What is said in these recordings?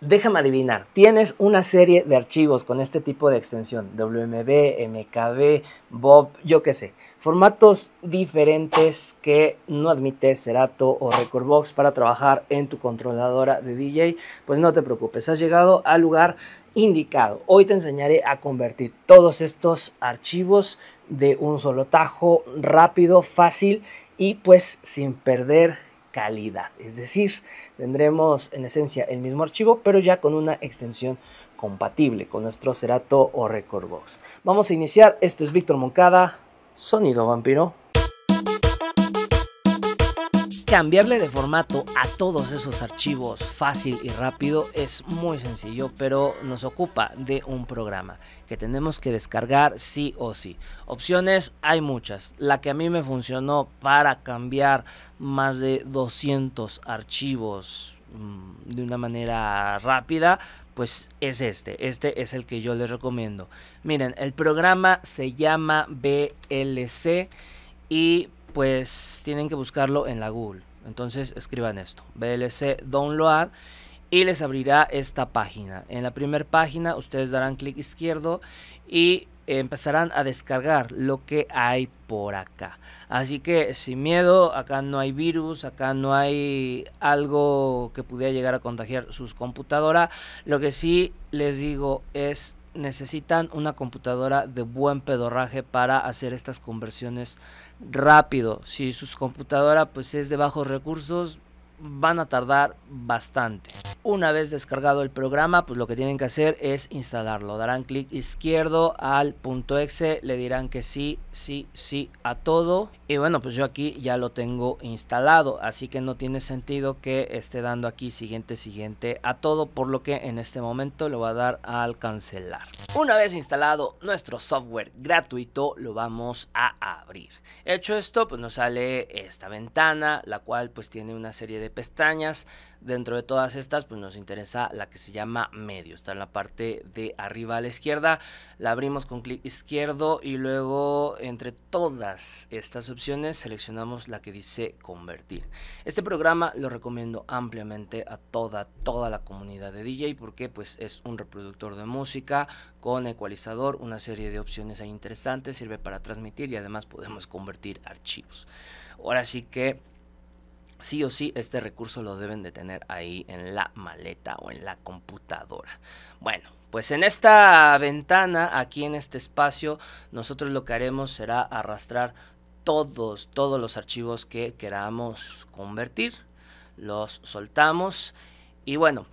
Déjame adivinar, tienes una serie de archivos con este tipo de extensión, WMB, MKB, Bob, yo qué sé, formatos diferentes que no admite Serato o Recordbox para trabajar en tu controladora de DJ, pues no te preocupes, has llegado al lugar indicado. Hoy te enseñaré a convertir todos estos archivos de un solo tajo, rápido, fácil y pues sin perder es decir, tendremos en esencia el mismo archivo, pero ya con una extensión compatible con nuestro Cerato o Recordbox. Vamos a iniciar. Esto es Víctor Moncada, Sonido Vampiro cambiarle de formato a todos esos archivos fácil y rápido es muy sencillo, pero nos ocupa de un programa que tenemos que descargar sí o sí. Opciones hay muchas. La que a mí me funcionó para cambiar más de 200 archivos mm, de una manera rápida, pues es este. Este es el que yo les recomiendo. Miren, el programa se llama BLC y pues tienen que buscarlo en la Google. Entonces escriban esto, VLC download y les abrirá esta página. En la primera página ustedes darán clic izquierdo y empezarán a descargar lo que hay por acá. Así que sin miedo, acá no hay virus, acá no hay algo que pudiera llegar a contagiar sus computadoras. Lo que sí les digo es necesitan una computadora de buen pedorraje para hacer estas conversiones rápido. Si su computadora pues es de bajos recursos, van a tardar bastante. Una vez descargado el programa, pues lo que tienen que hacer es instalarlo. Darán clic izquierdo al punto .exe, le dirán que sí, sí, sí a todo. Y bueno, pues yo aquí ya lo tengo instalado, así que no tiene sentido que esté dando aquí siguiente, siguiente a todo, por lo que en este momento lo voy a dar al cancelar. Una vez instalado nuestro software gratuito, lo vamos a abrir. Hecho esto, pues nos sale esta ventana, la cual pues tiene una serie de pestañas. Dentro de todas estas, pues nos interesa la que se llama medio. Está en la parte de arriba a la izquierda. La abrimos con clic izquierdo y luego entre todas estas opciones seleccionamos la que dice convertir. Este programa lo recomiendo ampliamente a toda, toda la comunidad de DJ porque pues es un reproductor de música con ecualizador, una serie de opciones interesantes, sirve para transmitir y además podemos convertir archivos. Ahora sí que sí o sí este recurso lo deben de tener ahí en la maleta o en la computadora. Bueno, pues en esta ventana, aquí en este espacio, nosotros lo que haremos será arrastrar todos, todos los archivos que queramos convertir. Los soltamos y bueno,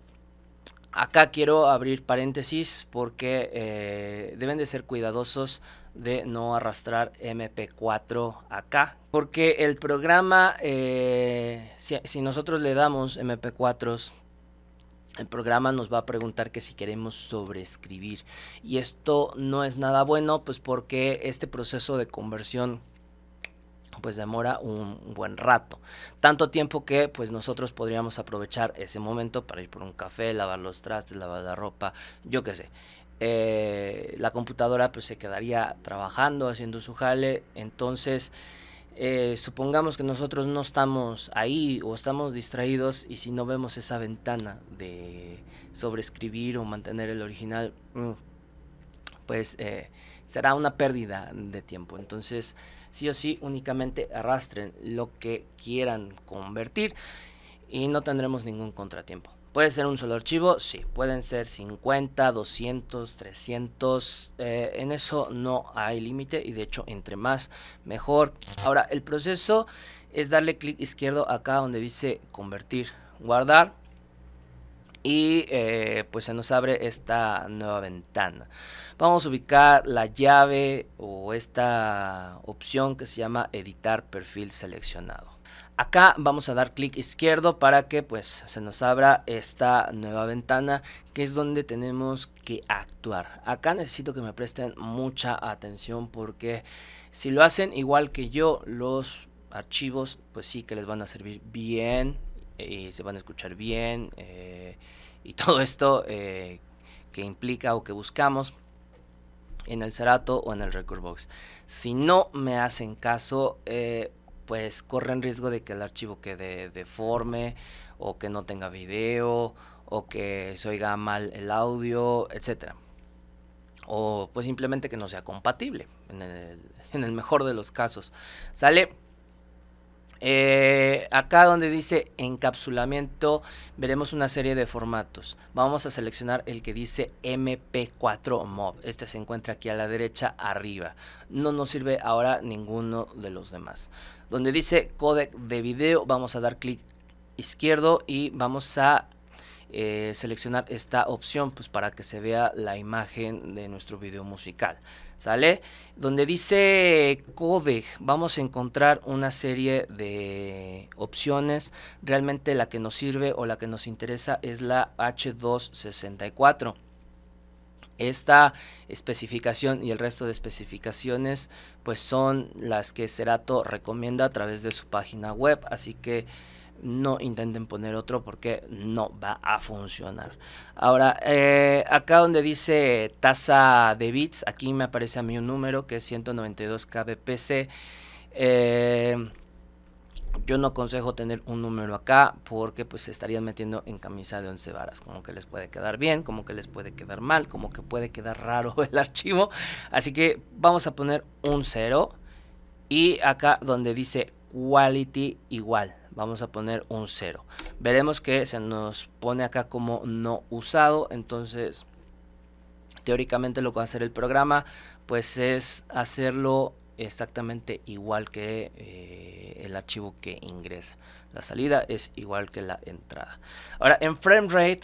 Acá quiero abrir paréntesis porque eh, deben de ser cuidadosos de no arrastrar MP4 acá. Porque el programa, eh, si, nosotros le damos MP4, el programa nos va a preguntar que si queremos sobreescribir. Y esto no es nada bueno, pues porque este proceso de conversión pues demora un buen rato. Tanto tiempo que pues nosotros podríamos aprovechar ese momento para ir por un café, lavar los trastes, lavar la ropa, yo qué sé. Eh, la computadora pues se quedaría trabajando, haciendo su jale, entonces eh, supongamos que nosotros no estamos ahí o estamos distraídos y si no vemos esa ventana de sobreescribir o mantener el original, mm, pues eh, será una pérdida de tiempo. Entonces sí o sí únicamente arrastren lo que quieran convertir y no tendremos ningún contratiempo. ¿Puede ser un solo archivo? Sí, pueden ser 50, 200, 300. en eso no hay límite y de hecho entre más mejor. Ahora, el proceso es darle clic izquierdo acá donde dice convertir, guardar y eh, pues se nos abre esta nueva ventana. Vamos a ubicar la llave o esta opción que se llama editar perfil seleccionado. Acá vamos a dar clic izquierdo para que pues se nos abra esta nueva ventana que es donde tenemos que actuar. Acá necesito que me presten mucha atención porque si lo hacen igual que yo los archivos pues sí que les van a servir bien eh, y se van a escuchar bien. Eh, y todo esto eh, que implica o que buscamos en el Cerato o en el Record Si no me hacen caso, eh, pues corren riesgo de que el archivo quede deforme o que no tenga video o que se oiga mal el audio, etcétera. O pues simplemente que no sea compatible en el mejor de los casos. ¿Sale? Eh, acá donde dice encapsulamiento, veremos una serie de formatos. Vamos a seleccionar el que dice MP4 MOV. Este se encuentra aquí a la derecha arriba. No nos sirve ahora ninguno de los demás. Donde dice codec de video, vamos a dar clic izquierdo y vamos a eh, seleccionar esta opción pues para que se vea la imagen de nuestro video musical. ¿Sale? Donde dice codec vamos a encontrar una serie de opciones. Realmente la que nos sirve o la que nos interesa es la H264 esta especificación y el resto de especificaciones pues son las que Cerato recomienda a través de su página web así que no intenten poner otro porque no va a funcionar. Ahora, eh, acá donde dice tasa de bits, aquí me aparece a mí un número que es 192 kbps eh, yo no aconsejo tener un número acá porque pues se estarían metiendo en camisa de once varas, como que les puede quedar bien, como que les puede quedar mal, como que puede quedar raro el archivo. Así que vamos a poner un cero y acá donde dice quality igual. Vamos a poner un 0. Veremos que se nos pone acá como no usado. Entonces, teóricamente lo que va a hacer el programa, pues es hacerlo exactamente igual que eh, el archivo que ingresa. La salida es igual que la entrada. Ahora, en frame rate,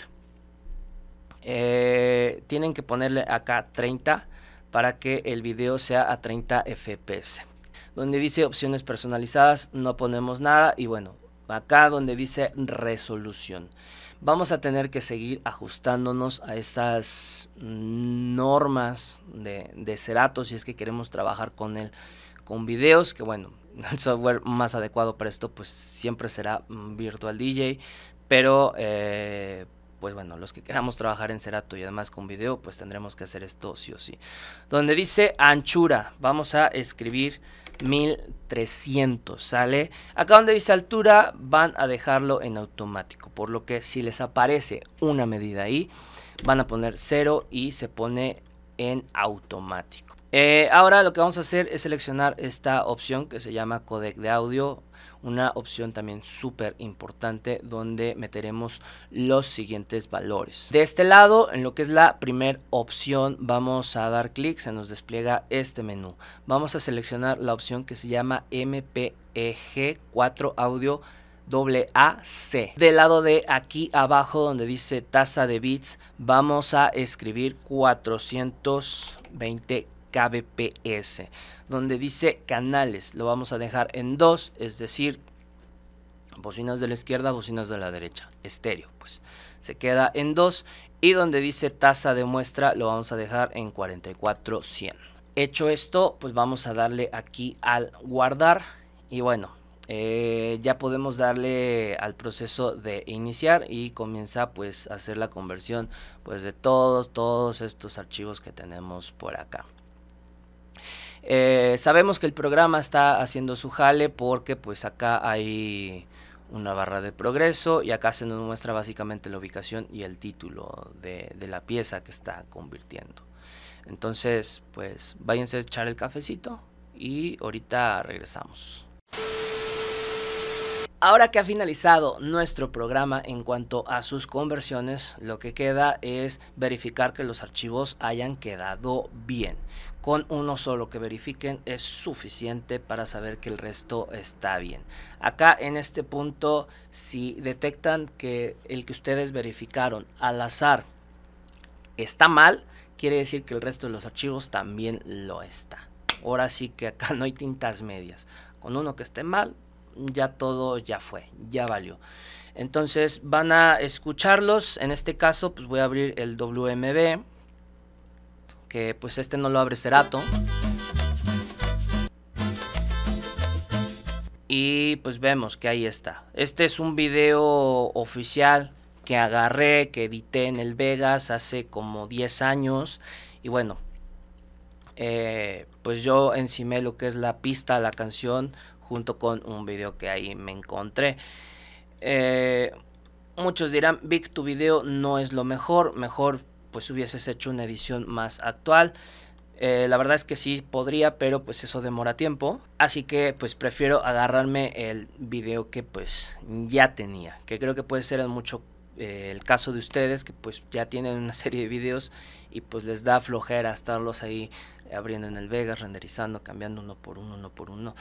eh, tienen que ponerle acá 30 para que el video sea a 30 fps. Donde dice opciones personalizadas, no ponemos nada. Y bueno, acá donde dice resolución. Vamos a tener que seguir ajustándonos a esas normas de, de Cerato si es que queremos trabajar con él, con videos, que bueno, el software más adecuado para esto pues siempre será mm, Virtual DJ, pero eh, pues bueno, los que queramos trabajar en Cerato y además con video pues tendremos que hacer esto sí o sí. Donde dice anchura, vamos a escribir 1300, ¿sale? Acá donde dice altura van a dejarlo en automático, por lo que si les aparece una medida ahí, van a poner 0 y se pone en automático. Eh, ahora lo que vamos a hacer es seleccionar esta opción que se llama codec de audio una opción también súper importante donde meteremos los siguientes valores. De este lado, en lo que es la primera opción, vamos a dar clic, se nos despliega este menú. Vamos a seleccionar la opción que se llama MPEG 4 Audio AAC. Del lado de aquí abajo donde dice tasa de bits, vamos a escribir 420 kbps, donde dice canales, lo vamos a dejar en dos, es decir, bocinas de la izquierda, bocinas de la derecha, estéreo, pues se queda en dos y donde dice tasa de muestra lo vamos a dejar en 44100. Hecho esto, pues vamos a darle aquí al guardar y bueno, eh, ya podemos darle al proceso de iniciar y comienza pues a hacer la conversión pues de todos, todos estos archivos que tenemos por acá. Eh, sabemos que el programa está haciendo su jale porque pues acá hay una barra de progreso y acá se nos muestra básicamente la ubicación y el título de, de la pieza que está convirtiendo. Entonces, pues váyanse a echar el cafecito y ahorita regresamos. Ahora que ha finalizado nuestro programa en cuanto a sus conversiones, lo que queda es verificar que los archivos hayan quedado bien con uno solo que verifiquen es suficiente para saber que el resto está bien. Acá en este punto, si detectan que el que ustedes verificaron al azar está mal, quiere decir que el resto de los archivos también lo está. Ahora sí que acá no hay tintas medias. Con uno que esté mal, ya todo ya fue, ya valió. Entonces van a escucharlos. En este caso, pues voy a abrir el WMB que pues este no lo abre Cerato. Y pues vemos que ahí está. Este es un video oficial que agarré, que edité en el Vegas hace como 10 años. Y bueno, eh, pues yo encimé lo que es la pista, la canción, junto con un video que ahí me encontré. Eh, muchos dirán, Vic, tu video no es lo mejor, mejor pues hubieses hecho una edición más actual. Eh, la verdad es que sí podría, pero pues eso demora tiempo. Así que pues prefiero agarrarme el video que pues ya tenía. Que creo que puede ser mucho eh, el caso de ustedes que pues ya tienen una serie de videos y pues les da flojera estarlos ahí abriendo en el Vegas, renderizando, cambiando uno por uno, uno por uno.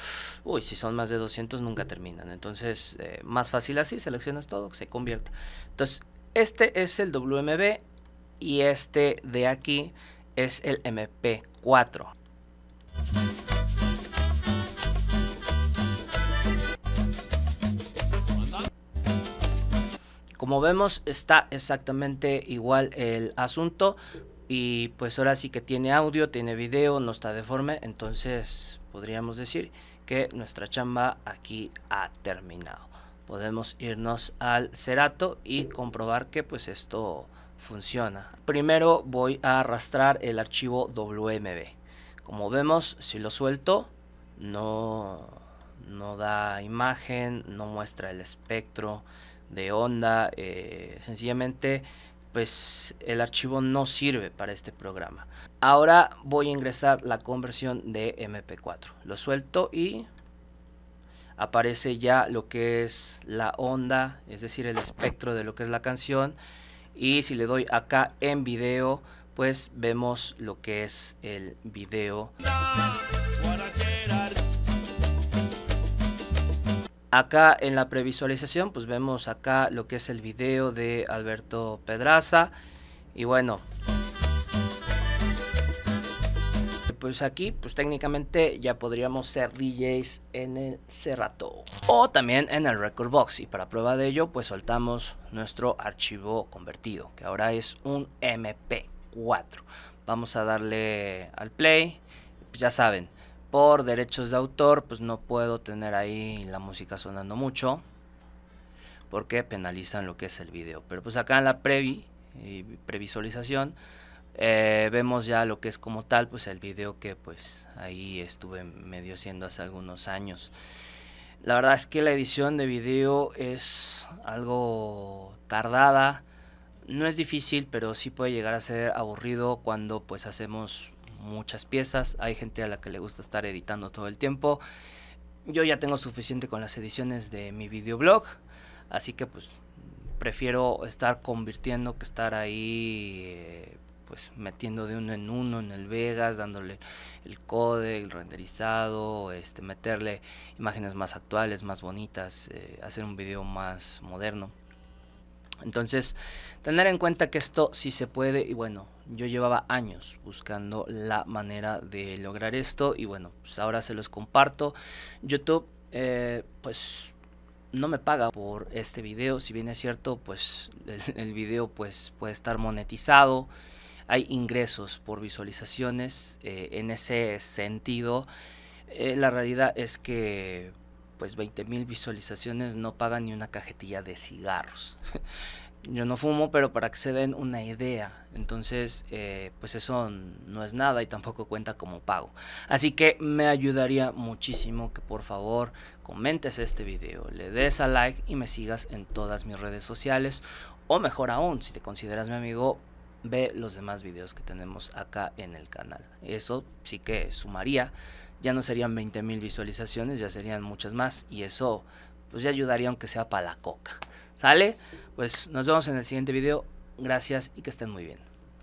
Uy, si son más de 200 nunca terminan. Entonces, eh, más fácil así, seleccionas todo, se convierta Entonces, este es el WMB y este de aquí es el MP4. Como vemos está exactamente igual el asunto y pues ahora sí que tiene audio, tiene video, no está deforme, entonces podríamos decir que nuestra chamba aquí ha terminado. Podemos irnos al Cerato y comprobar que pues esto funciona. Primero voy a arrastrar el archivo WMB. Como vemos, si lo suelto, no, no da imagen, no muestra el espectro de onda. Eh, sencillamente, pues el archivo no sirve para este programa. Ahora voy a ingresar la conversión de MP4. Lo suelto y aparece ya lo que es la onda, es decir, el espectro de lo que es la canción y si le doy acá en video, pues vemos lo que es el video. Acá en la previsualización, pues vemos acá lo que es el video de Alberto Pedraza. Y bueno, pues aquí, pues técnicamente ya podríamos ser DJs en el Cerrato o también en el Record Box. Y para prueba de ello, pues soltamos nuestro archivo convertido, que ahora es un MP4. Vamos a darle al play. Pues ya saben, por derechos de autor, pues no puedo tener ahí la música sonando mucho porque penalizan lo que es el video. Pero pues acá en la previ eh, previsualización eh, vemos ya lo que es como tal, pues el video que pues ahí estuve medio haciendo hace algunos años. La verdad es que la edición de video es algo tardada, no es difícil, pero sí puede llegar a ser aburrido cuando pues hacemos muchas piezas. Hay gente a la que le gusta estar editando todo el tiempo. Yo ya tengo suficiente con las ediciones de mi videoblog, así que pues prefiero estar convirtiendo que estar ahí eh, pues metiendo de uno en uno en el Vegas, dándole el codec, el renderizado, este, meterle imágenes más actuales, más bonitas, eh, hacer un video más moderno. Entonces, tener en cuenta que esto sí se puede y bueno, yo llevaba años buscando la manera de lograr esto y bueno, pues ahora se los comparto. YouTube, eh, pues no me paga por este video, si bien es cierto, pues el, el video pues puede estar monetizado hay ingresos por visualizaciones. Eh, en ese sentido, eh, la realidad es que pues 20 mil visualizaciones no pagan ni una cajetilla de cigarros. Yo no fumo, pero para que se den una idea. Entonces, eh, pues eso no es nada y tampoco cuenta como pago. Así que me ayudaría muchísimo que por favor comentes este video, le des a like y me sigas en todas mis redes sociales. O mejor aún, si te consideras mi amigo, ve los demás videos que tenemos acá en el canal. Eso sí que sumaría, ya no serían 20.000 visualizaciones, ya serían muchas más y eso pues ya ayudaría aunque sea para la coca. ¿Sale? Pues nos vemos en el siguiente video. Gracias y que estén muy bien.